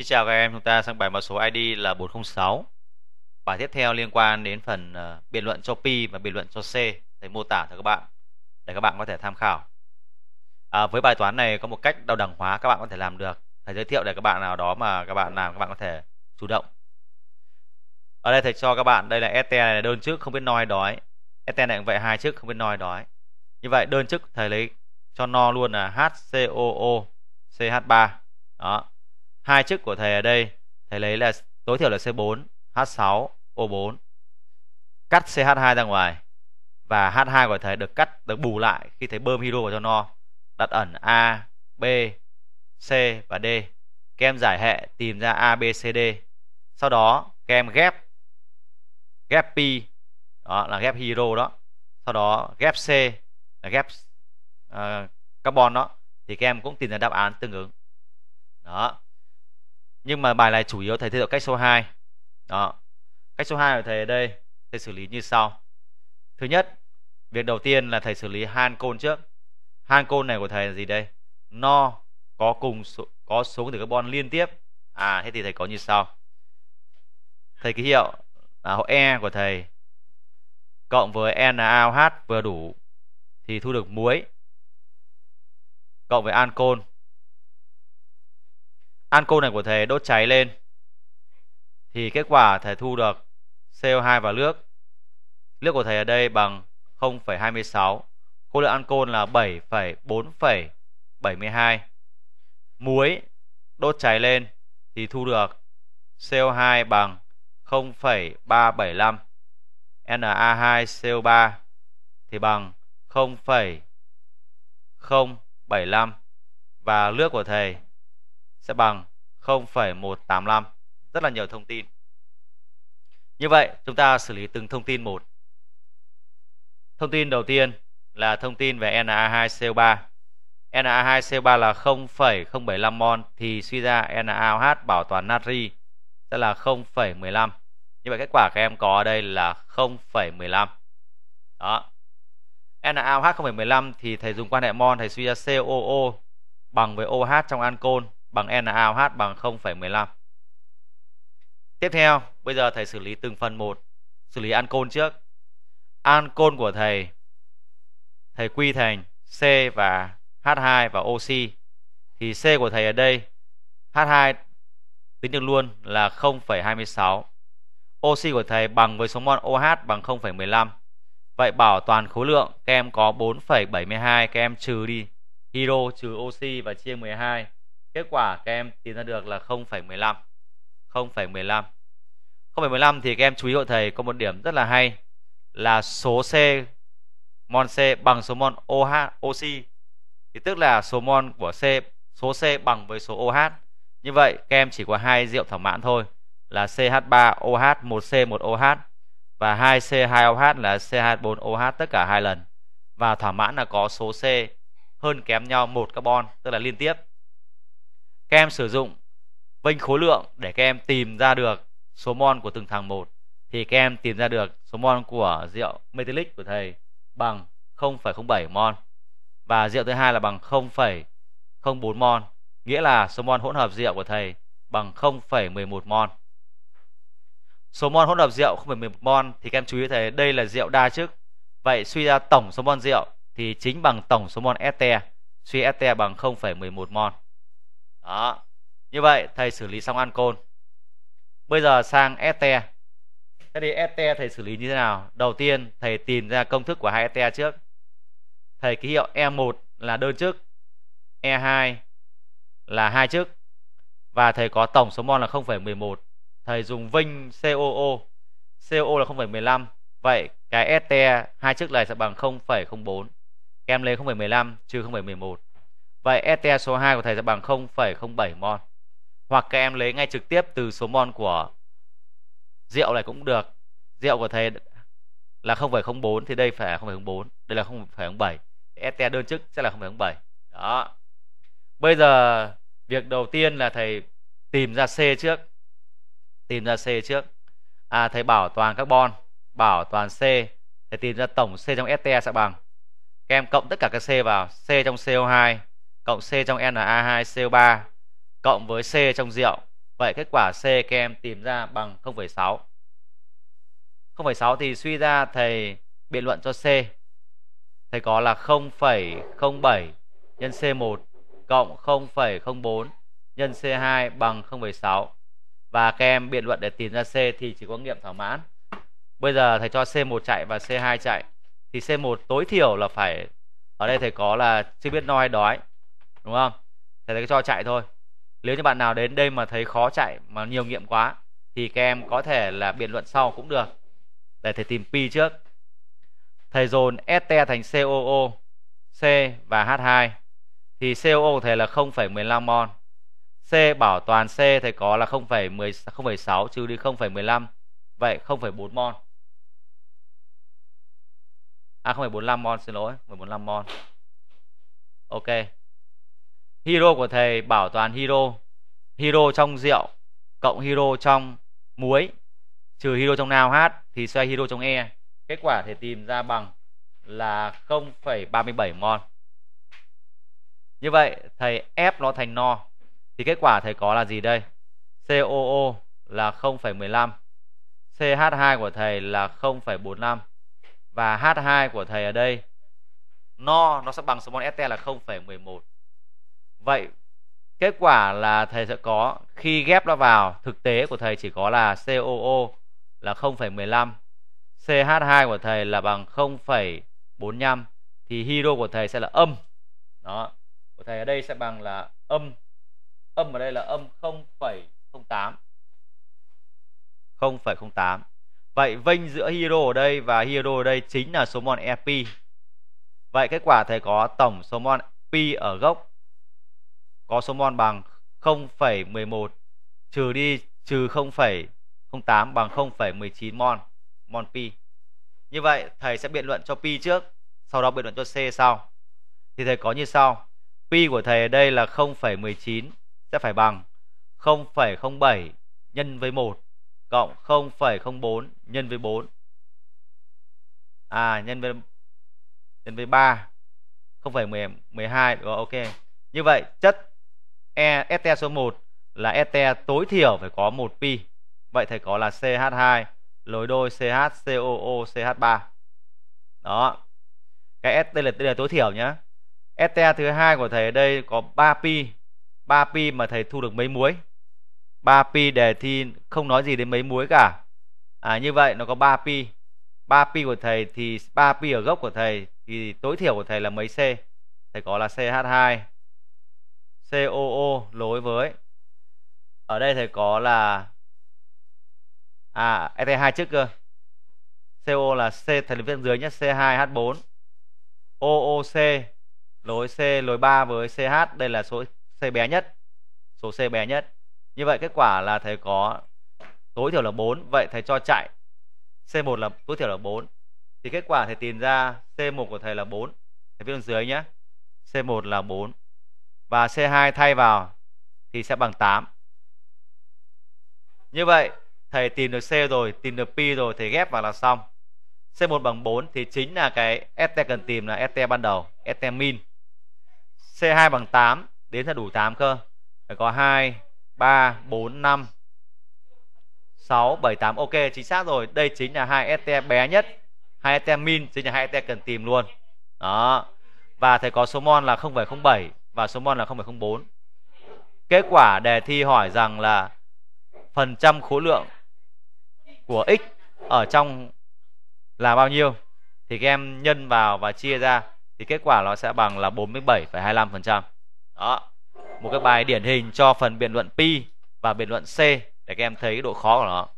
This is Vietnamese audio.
Xin chào các em, chúng ta sang bài mã số ID là 406 Bài tiếp theo liên quan đến phần uh, ờ, biện luận cho P và biện luận cho C Thầy mô tả cho các bạn để các bạn có thể tham khảo à, Với bài toán này có một cách đào đẳng hóa các bạn có thể làm được Thầy giới thiệu để các bạn nào đó mà các bạn làm các bạn có thể chủ động Ở đây thầy cho các bạn, đây là Et e này là đơn trước không biết noi đói Et e này cũng vậy, hai trước không biết noi đói Như vậy đơn chức thầy lấy cho no luôn là HCOO CH3 Đó hai chức của thầy ở đây thầy lấy là tối thiểu là C4 H6 O4 cắt CH2 ra ngoài và H2 của thầy được cắt được bù lại khi thầy bơm hydro vào cho no đặt ẩn A B C và D kem giải hệ tìm ra A B C D sau đó kem ghép ghép pi đó là ghép hydro đó sau đó ghép C là ghép uh, carbon đó thì các em cũng tìm ra đáp án tương ứng đó nhưng mà bài này chủ yếu thầy thấy ở cách số 2 đó cách số 2 của thầy ở đây thầy xử lý như sau thứ nhất việc đầu tiên là thầy xử lý han côn trước han côn này của thầy là gì đây no có cùng số, có số từ carbon liên tiếp à thế thì thầy có như sau thầy ký hiệu là e của thầy cộng với NaOH vừa đủ thì thu được muối cộng với ancol Anco này của thầy đốt cháy lên thì kết quả thầy thu được CO2 và nước. Nước của thầy ở đây bằng 0,26. Khối lượng ancol là 7,4,72. Muối đốt cháy lên thì thu được CO2 bằng 0,375. Na2CO3 thì bằng 0,075 và nước của thầy sẽ bằng 0,185 rất là nhiều thông tin như vậy chúng ta xử lý từng thông tin một thông tin đầu tiên là thông tin về Na2CO3 Na2CO3 là 0,075 mol thì suy ra NaOH bảo toàn natri sẽ là 0,15 như vậy kết quả các em có ở đây là 0,15 đó NaOH 0,15 thì thầy dùng quan hệ mol thầy suy ra COO bằng với OH trong ancol bằng NaOH bằng 0,15. Tiếp theo, bây giờ thầy xử lý từng phần một. Xử lý ancol trước. Ancol của thầy thầy quy thành C và H2 và oxy. Thì C của thầy ở đây H2 tính được luôn là 0,26. Oxy của thầy bằng với số mol OH bằng 0,15. Vậy bảo toàn khối lượng các em có 4,72 các em trừ đi hydro trừ oxy và chia 12 kết quả các em tìm ra được là 0,15 0,15 0,15 thì các em chú ý hộ thầy có một điểm rất là hay là số C mon C bằng số mon OH oxy thì tức là số mon của C số C bằng với số OH như vậy các em chỉ có hai rượu thỏa mãn thôi là CH3OH 1C1OH và 2C2OH là CH4OH tất cả hai lần và thỏa mãn là có số C hơn kém nhau một carbon tức là liên tiếp các em sử dụng vênh khối lượng để các em tìm ra được số mol của từng thằng một thì các em tìm ra được số mol của rượu metallic của thầy bằng 0,07 mol và rượu thứ hai là bằng 0,04 mol nghĩa là số mol hỗn hợp rượu của thầy bằng 0,11 mol số mol hỗn hợp rượu 0,11 mol thì các em chú ý thầy đây là rượu đa chức vậy suy ra tổng số mol rượu thì chính bằng tổng số mol este suy este bằng 0,11 mol đó như vậy thầy xử lý xong ancol bây giờ sang este thế thì este thầy xử lý như thế nào đầu tiên thầy tìm ra công thức của hai este trước thầy ký hiệu e1 là đơn chức e2 là hai chức và thầy có tổng số mol là 0,11 thầy dùng vinh COO CO là 0,15 vậy cái ST e hai chức này sẽ bằng 0,04 các em lấy 0,15 trừ 0,11 Vậy STE số 2 của thầy sẽ bằng 0,07 mol. Hoặc các em lấy ngay trực tiếp từ số mol của rượu này cũng được. Rượu của thầy là 0,04 thì đây phải 0,04, đây là 0,07. STE đơn chức sẽ là 0,07. Đó. Bây giờ việc đầu tiên là thầy tìm ra C trước. Tìm ra C trước. À thầy bảo toàn carbon, bảo toàn C, thầy tìm ra tổng C trong STE sẽ bằng các em cộng tất cả các C vào C trong CO2 cộng C trong Na2CO3 cộng với C trong rượu. Vậy kết quả C các em tìm ra bằng 0,6. 0,6 thì suy ra thầy biện luận cho C. Thầy có là 0,07 nhân C1 cộng 0,04 nhân C2 bằng 0,6. Và các em biện luận để tìm ra C thì chỉ có nghiệm thỏa mãn. Bây giờ thầy cho C1 chạy và C2 chạy thì C1 tối thiểu là phải ở đây thầy có là chưa biết no hay đói đúng không thế là cho chạy thôi nếu như bạn nào đến đây mà thấy khó chạy mà nhiều nghiệm quá thì các em có thể là biện luận sau cũng được để thầy tìm pi trước thầy dồn ST thành COO C và H2 thì COO thầy là 0,15 mol C bảo toàn C thầy có là 0,16 trừ đi 0,15 vậy 0,4 mol à 0,45 mol xin lỗi 0,45 mol ok hero của thầy bảo toàn hero hero trong rượu cộng hero trong muối trừ hero trong nào hát thì xoay hero trong e kết quả thầy tìm ra bằng là 0,37 mol như vậy thầy ép nó thành no thì kết quả thầy có là gì đây COO là 0,15 CH2 của thầy là 0,45 và H2 của thầy ở đây no nó sẽ bằng số mol ST là 0,11 vậy kết quả là thầy sẽ có khi ghép nó vào thực tế của thầy chỉ có là COO là 0,15 CH2 của thầy là bằng 0,45 thì hydro của thầy sẽ là âm đó của thầy ở đây sẽ bằng là âm âm ở đây là âm 0,08 0,08 vậy vênh giữa hydro ở đây và hydro ở đây chính là số mol EP vậy kết quả thầy có tổng số mol P ở gốc có số mol bằng 0,11 trừ đi trừ 0,08 bằng 0,19 mol mol pi. Như vậy thầy sẽ biện luận cho pi trước, sau đó biện luận cho c sau. Thì thầy có như sau. Pi của thầy ở đây là 0,19 sẽ phải bằng 0,07 nhân với 1 cộng 0,04 nhân với 4. À nhân với nhân với 3 0,12 rồi ok. Như vậy chất e ete số 1 là ete tối thiểu phải có một pi vậy thầy có là ch2 lối đôi ch coo ch3 đó cái s đây là, đây là tối thiểu nhá ete thứ hai của thầy ở đây có 3 pi 3 pi mà thầy thu được mấy muối 3 pi đề thi không nói gì đến mấy muối cả à như vậy nó có 3 pi 3 pi của thầy thì 3 pi ở gốc của thầy thì tối thiểu của thầy là mấy c thầy có là ch2 COO lối với ở đây thầy có là à ET hai trước cơ CO là C thành phần viên dưới nhé C2H4 OOC lối C lối 3 với CH đây là số C bé nhất số C bé nhất như vậy kết quả là thầy có tối thiểu là 4 vậy thầy cho chạy C1 là tối thiểu là 4 thì kết quả thầy tìm ra C1 của thầy là 4 thầy viết dưới nhé C1 là 4 và C2 thay vào thì sẽ bằng 8. Như vậy, thầy tìm được C rồi, tìm được P rồi thầy ghép vào là xong. C1 bằng 4 thì chính là cái ST cần tìm là ST ban đầu, ST min. C2 bằng 8 đến ra đủ 8 cơ. Phải có 2 3 4 5 6 7 8 ok chính xác rồi. Đây chính là hai ST bé nhất. Hai ST min chính là hai ST cần tìm luôn. Đó. Và thầy có số mon là 0,07 và số mol là 0,04. Kết quả đề thi hỏi rằng là phần trăm khối lượng của x ở trong là bao nhiêu thì các em nhân vào và chia ra thì kết quả nó sẽ bằng là 47,25%. Đó. Một cái bài điển hình cho phần biện luận pi và biện luận C để các em thấy cái độ khó của nó.